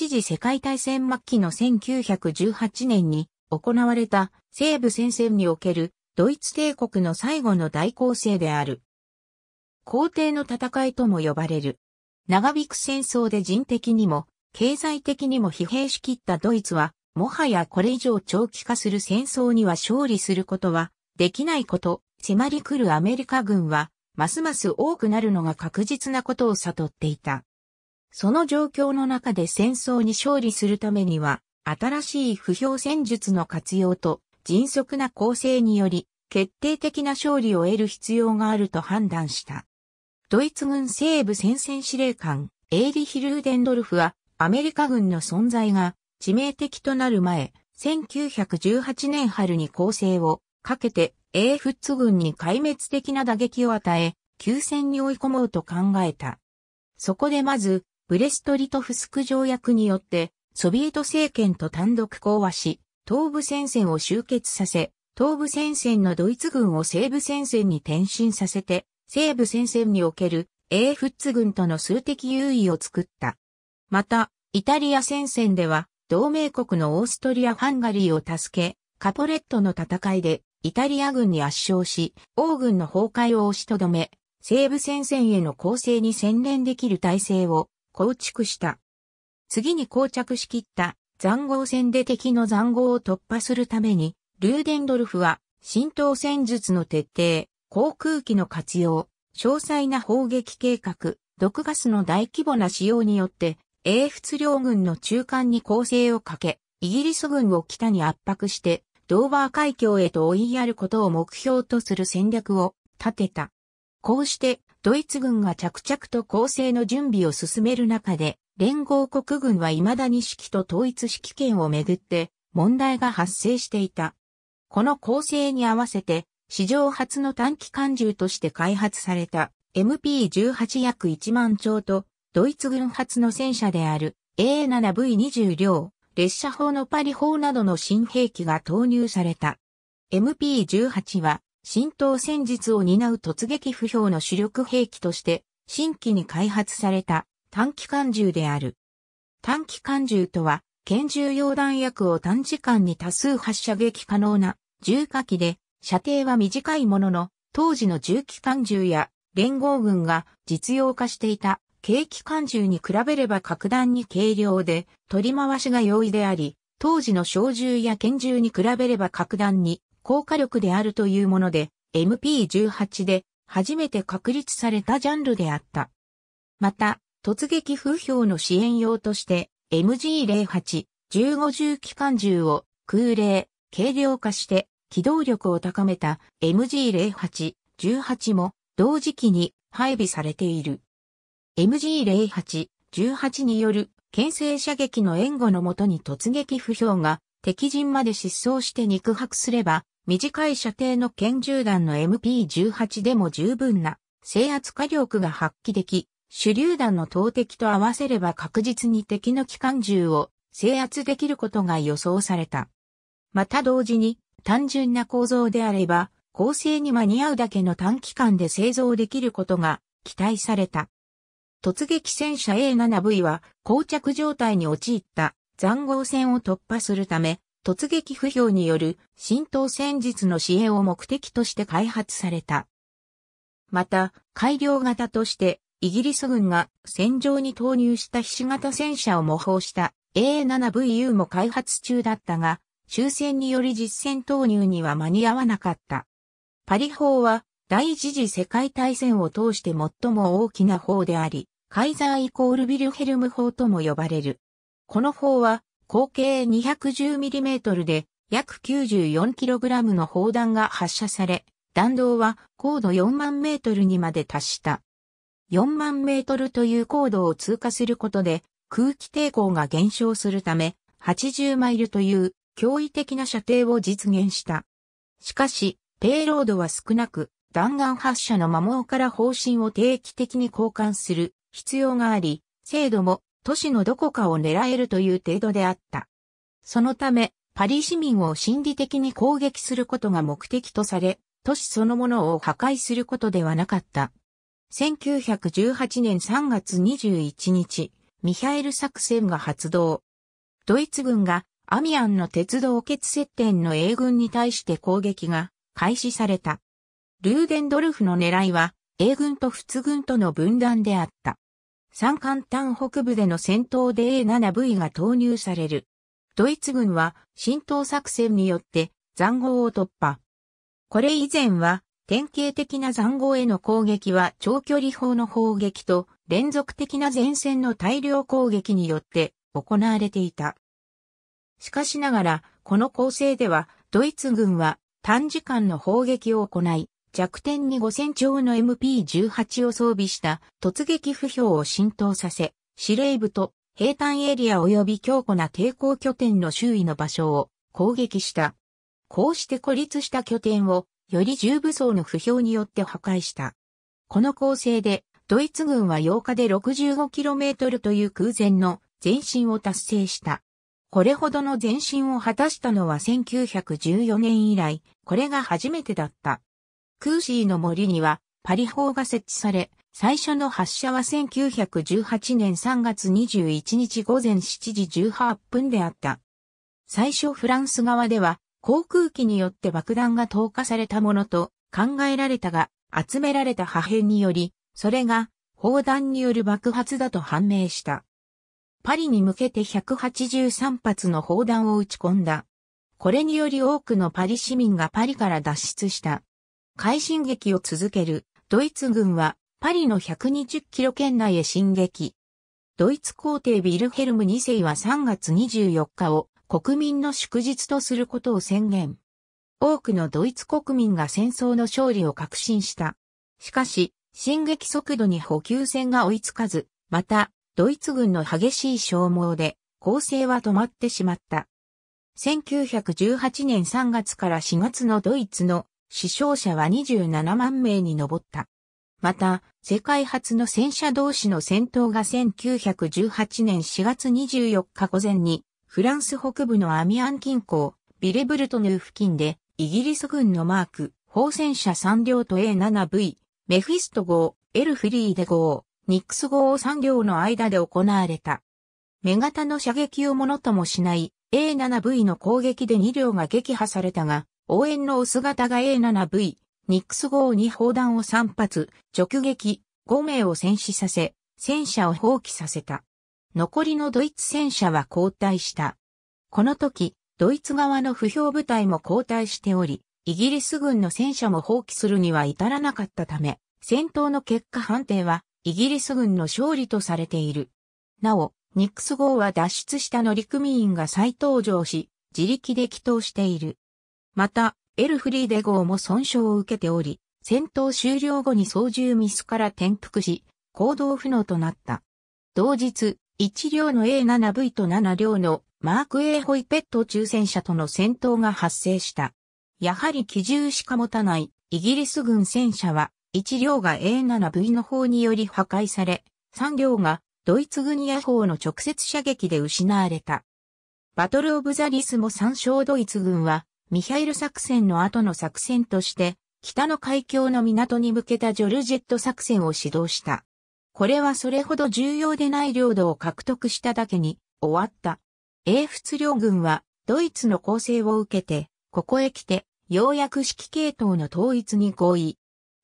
一次世界大戦末期の1918年に行われた西部戦線におけるドイツ帝国の最後の大攻勢である。皇帝の戦いとも呼ばれる。長引く戦争で人的にも経済的にも疲弊しきったドイツは、もはやこれ以上長期化する戦争には勝利することはできないこと迫り来るアメリカ軍は、ますます多くなるのが確実なことを悟っていた。その状況の中で戦争に勝利するためには、新しい不評戦術の活用と迅速な構成により、決定的な勝利を得る必要があると判断した。ドイツ軍西部戦線司令官、エーリヒ・ルーデンドルフは、アメリカ軍の存在が致命的となる前、1918年春に攻勢をかけて、エーフッツ軍に壊滅的な打撃を与え、休戦に追い込もうと考えた。そこでまず、ブレストリトフスク条約によって、ソビエト政権と単独講和し、東部戦線を終結させ、東部戦線のドイツ軍を西部戦線に転進させて、西部戦線におけるエーフッツ軍との数的優位を作った。また、イタリア戦線では、同盟国のオーストリア・ハンガリーを助け、カポレットの戦いで、イタリア軍に圧勝し、王軍の崩壊を押しとどめ、西部戦線への攻勢に専念できる体制を構築した。次に膠着しきった塹壕戦で敵の塹壕を突破するために、ルーデンドルフは浸透戦術の徹底、航空機の活用、詳細な砲撃計画、毒ガスの大規模な使用によって、英仏両軍の中間に攻勢をかけ、イギリス軍を北に圧迫して、ドーバー海峡へと追いやることを目標とする戦略を立てた。こうしてドイツ軍が着々と攻勢の準備を進める中で、連合国軍は未だに指揮と統一指揮権をめぐって問題が発生していた。この構成に合わせて、史上初の短期間銃として開発された MP18 約1万丁と、ドイツ軍初の戦車である A7V20 両、列車砲のパリ砲などの新兵器が投入された。MP18 は浸透戦術を担う突撃不評の主力兵器として、新規に開発された短期間銃である。短期間銃とは、拳銃用弾薬を短時間に多数発射撃可能な銃火器で、射程は短いものの、当時の銃機関銃や連合軍が実用化していた軽機関銃に比べれば格段に軽量で取り回しが容易であり、当時の小銃や拳銃に比べれば格段に高火力であるというもので、MP18 で初めて確立されたジャンルであった。また、突撃風評の支援用として、MG08、15重機関銃を空冷、軽量化して機動力を高めた MG08、18も同時期に配備されている。MG08、18による牽制射撃の援護のもとに突撃不評が敵陣まで失踪して肉薄すれば短い射程の拳銃弾の MP18 でも十分な制圧火力が発揮でき、手榴弾の投擲と合わせれば確実に敵の機関銃を制圧できることが予想された。また同時に単純な構造であれば、構成に間に合うだけの短期間で製造できることが期待された。突撃戦車 A7V は膠着状態に陥った塹壕戦を突破するため、突撃不評による浸透戦術の支援を目的として開発された。また、改良型として、イギリス軍が戦場に投入した菱形戦車を模倣した A7VU も開発中だったが、終戦により実戦投入には間に合わなかった。パリ法は第一次世界大戦を通して最も大きな法であり、カイザーイコールビルヘルム法とも呼ばれる。この法は口径 210mm で約 94kg の砲弾が発射され、弾道は高度4万メートルにまで達した。4万メートルという高度を通過することで空気抵抗が減少するため80マイルという驚異的な射程を実現した。しかし、ペイロードは少なく弾丸発射の摩耗から方針を定期的に交換する必要があり、精度も都市のどこかを狙えるという程度であった。そのため、パリ市民を心理的に攻撃することが目的とされ、都市そのものを破壊することではなかった。1918年3月21日、ミハエル作戦が発動。ドイツ軍がアミアンの鉄道決接点の英軍に対して攻撃が開始された。ルーデンドルフの狙いは英軍と仏軍との分断であった。山間端北部での戦闘で A7V が投入される。ドイツ軍は浸透作戦によって残壕を突破。これ以前は典型的な残壕への攻撃は長距離砲の砲撃と連続的な前線の大量攻撃によって行われていた。しかしながら、この構成ではドイツ軍は短時間の砲撃を行い、弱点に5 0 0 0兆の MP18 を装備した突撃不評を浸透させ、司令部と平坦エリア及び強固な抵抗拠点の周囲の場所を攻撃した。こうして孤立した拠点をより重武装の不評によって破壊した。この構成でドイツ軍は8日で 65km という空前の前進を達成した。これほどの前進を果たしたのは1914年以来、これが初めてだった。クーシーの森にはパリ砲が設置され、最初の発射は1918年3月21日午前7時18分であった。最初フランス側では航空機によって爆弾が投下されたものと考えられたが、集められた破片により、それが砲弾による爆発だと判明した。パリに向けて183発の砲弾を撃ち込んだ。これにより多くのパリ市民がパリから脱出した。快進撃を続けるドイツ軍はパリの120キロ圏内へ進撃。ドイツ皇帝ビルヘルム2世は3月24日を国民の祝日とすることを宣言。多くのドイツ国民が戦争の勝利を確信した。しかし、進撃速度に補給線が追いつかず、また、ドイツ軍の激しい消耗で、攻勢は止まってしまった。1918年3月から4月のドイツの死傷者は27万名に上った。また、世界初の戦車同士の戦闘が1918年4月24日午前に、フランス北部のアミアン近郊、ビレブルトヌー付近で、イギリス軍のマーク、砲戦車3両と A7V、メフィスト号、エルフリーデ号、ニックス号を3両の間で行われた。目型の射撃をものともしない A7V の攻撃で2両が撃破されたが、応援のお姿が A7V、ニックス号に砲弾を3発、直撃、5名を戦死させ、戦車を放棄させた。残りのドイツ戦車は交代した。この時、ドイツ側の不評部隊も交代しており、イギリス軍の戦車も放棄するには至らなかったため、戦闘の結果判定は、イギリス軍の勝利とされている。なお、ニックス号は脱出した乗組員が再登場し、自力で帰祷している。また、エルフリーデ号も損傷を受けており、戦闘終了後に操縦ミスから転覆し、行動不能となった。同日、1両の A7V と7両のマーク A ホイペット抽選車との戦闘が発生した。やはり機銃しか持たないイギリス軍戦車は1両が A7V の方により破壊され、3両がドイツ軍野砲の直接射撃で失われた。バトルオブザリスも参照ドイツ軍はミハイル作戦の後の作戦として、北の海峡の港に向けたジョルジェット作戦を指導した。これはそれほど重要でない領土を獲得しただけに終わった。英仏領軍はドイツの攻勢を受けて、ここへ来て、ようやく指揮系統の統一に合意。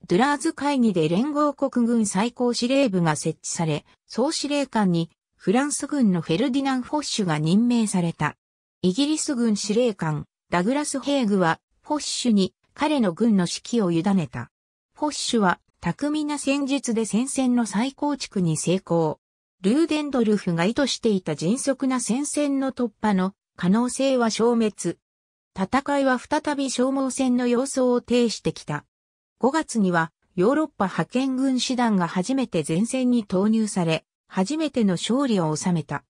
ドゥラーズ会議で連合国軍最高司令部が設置され、総司令官にフランス軍のフェルディナン・フォッシュが任命された。イギリス軍司令官、ダグラス・ヘーグは、フォッシュに彼の軍の指揮を委ねた。フォッシュは、巧みな戦術で戦線の再構築に成功。ルーデンドルフが意図していた迅速な戦線の突破の可能性は消滅。戦いは再び消耗戦の様相を呈してきた。5月にはヨーロッパ派遣軍師団が初めて前線に投入され、初めての勝利を収めた。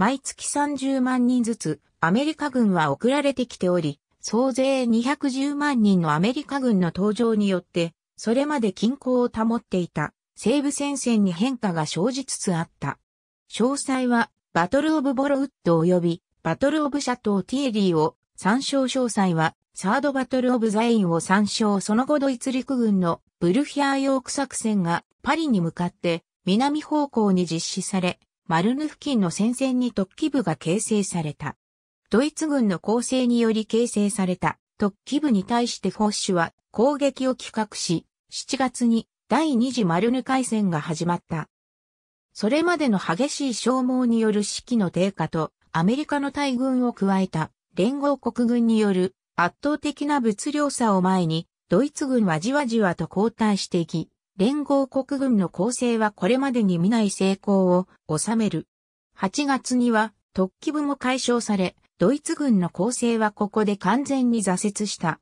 毎月30万人ずつアメリカ軍は送られてきており、総勢210万人のアメリカ軍の登場によって、それまで均衡を保っていた西部戦線に変化が生じつつあった。詳細はバトルオブボロウッド及びバトルオブシャトーティエリーを参照詳細はサードバトルオブザインを参照その後ドイツ陸軍のブルヒアーヨーク作戦がパリに向かって南方向に実施され、マルヌ付近の戦線に突起部が形成された。ドイツ軍の攻勢により形成された突起部に対してフォッシュは攻撃を企画し、7月に第2次マルヌ海戦が始まった。それまでの激しい消耗による士気の低下とアメリカの大軍を加えた連合国軍による圧倒的な物量差を前にドイツ軍はじわじわと後退していき、連合国軍の構成はこれまでに見ない成功を収める。8月には突起部も解消され、ドイツ軍の構成はここで完全に挫折した。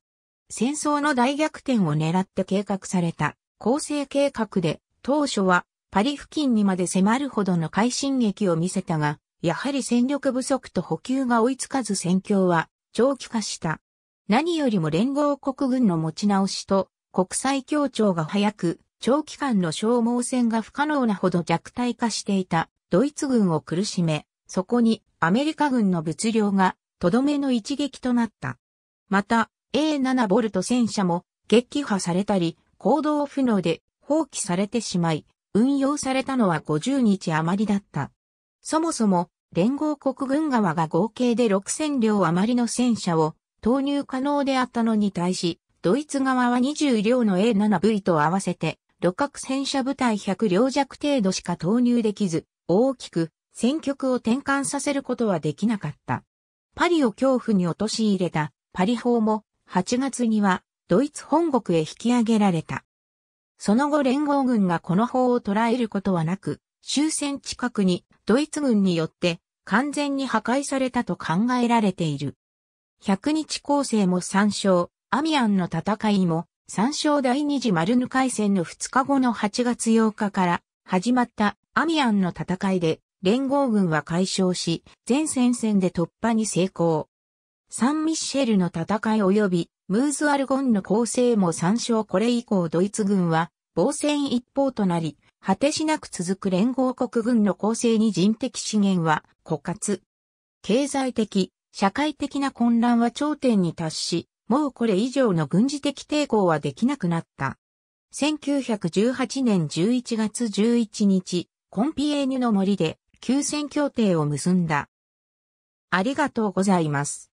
戦争の大逆転を狙って計画された構成計画で当初はパリ付近にまで迫るほどの快進撃を見せたが、やはり戦力不足と補給が追いつかず戦況は長期化した。何よりも連合国軍の持ち直しと国際協調が早く長期間の消耗戦が不可能なほど弱体化していたドイツ軍を苦しめ、そこにアメリカ軍の物量がとどめの一撃となった。また、A7 ボルト戦車も撃破されたり、行動不能で放棄されてしまい、運用されたのは50日余りだった。そもそも、連合国軍側が合計で6000両余りの戦車を投入可能であったのに対し、ドイツ側は20両の A7V と合わせて旅客戦車部隊100両弱程度しか投入できず、大きく戦局を転換させることはできなかった。パリを恐怖に陥れたパリ法も8月にはドイツ本国へ引き上げられた。その後連合軍がこの法を捉えることはなく、終戦近くにドイツ軍によって完全に破壊されたと考えられている。100日構成も参照、アミアンの戦いも参照第二次マルヌ海戦の2日後の8月8日から始まったアミアンの戦いで連合軍は解消し、全戦線で突破に成功。サン・ミッシェルの戦い及びムーズ・アルゴンの攻勢も参照これ以降ドイツ軍は防戦一方となり、果てしなく続く連合国軍の攻勢に人的資源は枯渇。経済的、社会的な混乱は頂点に達し、もうこれ以上の軍事的抵抗はできなくなった。1918年11月11日、コンピエーニュの森で休戦協定を結んだ。ありがとうございます。